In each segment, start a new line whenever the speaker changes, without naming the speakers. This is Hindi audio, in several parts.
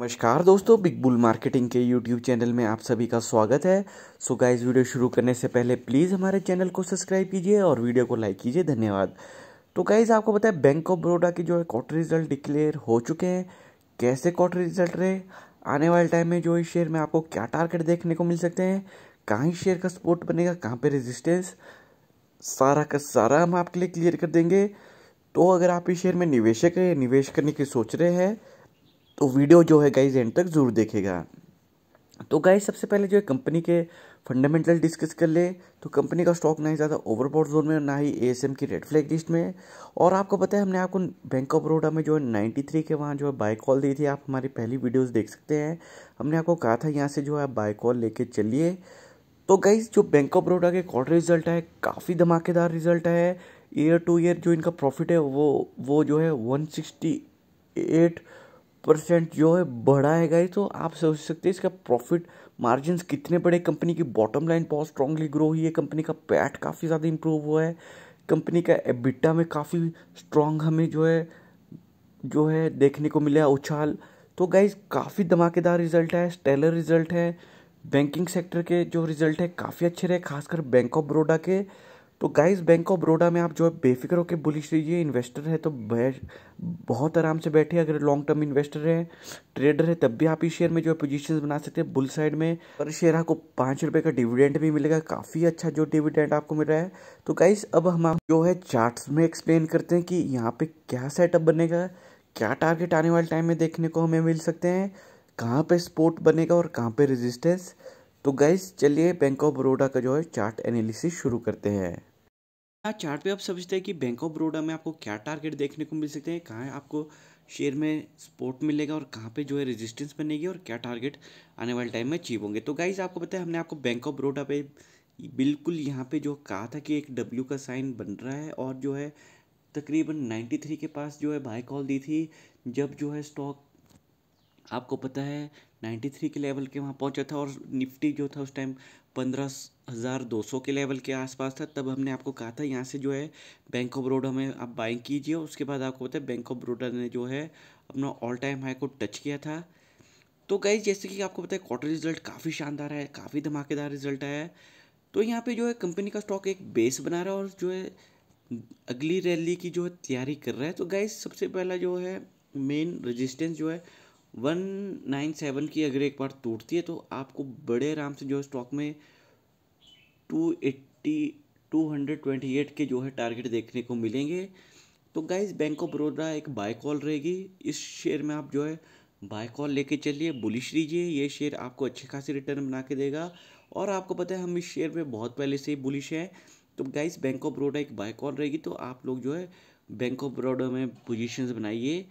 नमस्कार दोस्तों बिग बुल मार्केटिंग के यूट्यूब चैनल में आप सभी का स्वागत है सो so वीडियो शुरू करने से पहले प्लीज़ हमारे चैनल को सब्सक्राइब कीजिए और वीडियो को लाइक कीजिए धन्यवाद तो गाइज़ आपको पता है बैंक ऑफ बड़ौदा के जो है क्वार्टर रिजल्ट डिक्लेयर हो चुके हैं कैसे क्वार्टर रिजल्ट रहे आने वाले टाइम में जो इस शेयर में आपको क्या टारगेट देखने को मिल सकते हैं कहाँ शेयर का सपोर्ट बनेगा कहाँ पर रेजिस्टेंस सारा का सारा हम आपके लिए क्लियर कर देंगे तो अगर आप इस शेयर में निवेशक है निवेश करने की सोच रहे हैं तो वीडियो जो है गाइज एंड तक ज़रूर देखेगा तो गाइज सबसे पहले जो है कंपनी के फंडामेंटल डिस्कस कर ले तो कंपनी का स्टॉक ना ही ज़्यादा ओवरबॉड जोन में और ना ही ए की रेड फ्लैग लिस्ट में और आपको पता है हमने आपको बैंक ऑफ बड़ौदा में जो है नाइन्टी थ्री के वहाँ जो है बाय कॉल दी थी आप हमारी पहली वीडियोस देख सकते हैं हमने आपको कहा था यहाँ से जो है आप बाय कॉल लेके चलिए तो गाइज जो बैंक ऑफ बड़ौदा के क्वार्टर रिजल्ट है काफ़ी धमाकेदार रिजल्ट है ईयर टू ईयर जो इनका प्रॉफिट है वो वो जो है वन सिक्सटी एट परसेंट जो है बढ़ा है गाइस तो आप सोच सकते हैं इसका प्रॉफिट मार्जिन कितने बड़े कंपनी की बॉटम लाइन बहुत स्ट्रांगली ग्रो हुई है कंपनी का पैट काफ़ी ज़्यादा इम्प्रूव हुआ है कंपनी का एबिटा में काफ़ी स्ट्रांग हमें जो है जो है देखने को मिला उछाल तो गाइज काफ़ी धमाकेदार रिजल्ट है स्टेलर रिजल्ट है बैंकिंग सेक्टर के जो रिजल्ट है काफ़ी अच्छे रहे खासकर बैंक ऑफ बड़ौदा के तो गाइस बैंक ऑफ बड़ौदा में आप जो है बेफिक्र होकर बुलिश रहिए इन्वेस्टर है तो बहुत आराम से बैठे अगर लॉन्ग टर्म इन्वेस्टर है ट्रेडर है तब भी आप इस शेयर में जो है पोजिशन बना सकते हैं बुल साइड में और शेयर आपको पाँच रुपये का डिविडेंड भी मिलेगा काफ़ी अच्छा जो डिविडेंड आपको मिल रहा है तो गाइस अब हम आप जो है चार्ट में एक्सप्लेन करते हैं कि यहाँ पर क्या सेटअप बनेगा क्या टारगेट आने वाले टाइम में देखने को हमें मिल सकते हैं कहाँ पर स्पोर्ट बनेगा और कहाँ पर रेजिस्टेंस तो गाइस चलिए बैंक ऑफ बड़ौदा का जो है चार्ट एनालिसिस शुरू करते हैं चार्ट पे आप समझते हैं कि बैंक ऑफ बड़ौदा में आपको क्या टारगेट देखने को मिल सकते हैं कहाँ है आपको शेयर में सपोर्ट मिलेगा और कहाँ पे जो है रेजिस्टेंस बनेगी और क्या टारगेट आने वाले टाइम में अचीव होंगे तो गाइज आपको पता है हमने आपको बैंक ऑफ बड़ौदा पे बिल्कुल यहाँ पे जो कहा था कि एक डब्ल्यू का साइन बन रहा है और जो है तकरीबन थ्री के पास जो है बाय कॉल दी थी जब जो है स्टॉक आपको पता है 93 के लेवल के वहाँ पहुँचा था और निफ्टी जो था उस टाइम पंद्रह हज़ार दो सौ के लेवल के आसपास था तब हमने आपको कहा था यहाँ से जो है बैंक ऑफ बड़ौदा में आप बाइंग कीजिए उसके बाद आपको पता है बैंक ऑफ बड़ौदा ने जो है अपना ऑल टाइम हाई को टच किया था तो गई जैसे कि आपको पता है क्वार्टर रिजल्ट काफ़ी शानदार है काफ़ी धमाकेदार रिजल्ट आया है तो यहाँ पे जो है कंपनी का स्टॉक एक बेस बना रहा है और जो है अगली रैली की जो है तैयारी कर रहा है तो गाइज सबसे पहला जो है मेन रेजिस्टेंस जो है वन नाइन सेवन की अगर एक बार टूटती है तो आपको बड़े आराम से जो स्टॉक में two eighty two hundred twenty eight के जो है टारगेट देखने को मिलेंगे तो गाइज बैंक ऑफ बड़ौदा एक बाय कॉल रहेगी इस शेयर में आप जो है बाय कॉल लेके चलिए बुलिश लीजिए ये शेयर आपको अच्छे खासे रिटर्न बना के देगा और आपको पता है हम इस शेयर में बहुत पहले से ही बुलिश हैं तो गाइज बैंक ऑफ बड़ौदा एक बाय कॉल रहेगी तो आप लोग जो है बैंक ऑफ बड़ौदा में पोजीशंस बनाइए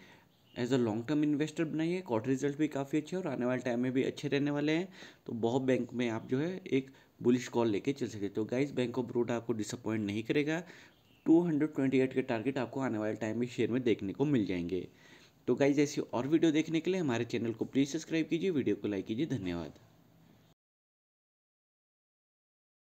as a long term investor बनाइए क्वार्टर रिजल्ट भी काफ़ी अच्छे और आने वाले टाइम में भी अच्छे रहने वाले हैं तो बहुत बैंक में आप जो है एक बुलिश कॉल लेके चल सकते तो गाइज बैंक ऑफ बड़ोडा आपको डिसअपॉइंट नहीं करेगा 228 के टारगेट आपको आने वाले टाइम में शेयर में देखने को मिल जाएंगे तो गाइज ऐसी और वीडियो देखने के लिए हमारे चैनल को प्लीज़ सब्सक्राइब कीजिए वीडियो को लाइक कीजिए धन्यवाद